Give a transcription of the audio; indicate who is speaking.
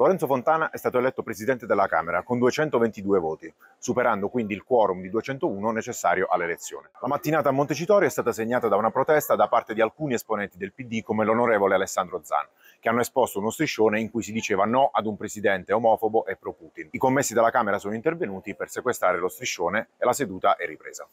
Speaker 1: Lorenzo Fontana è stato eletto presidente della Camera con 222 voti, superando quindi il quorum di 201 necessario all'elezione. La mattinata a Montecitorio è stata segnata da una protesta da parte di alcuni esponenti del PD come l'onorevole Alessandro Zan, che hanno esposto uno striscione in cui si diceva no ad un presidente omofobo e pro-Putin. I commessi della Camera sono intervenuti per sequestrare lo striscione e la seduta è ripresa.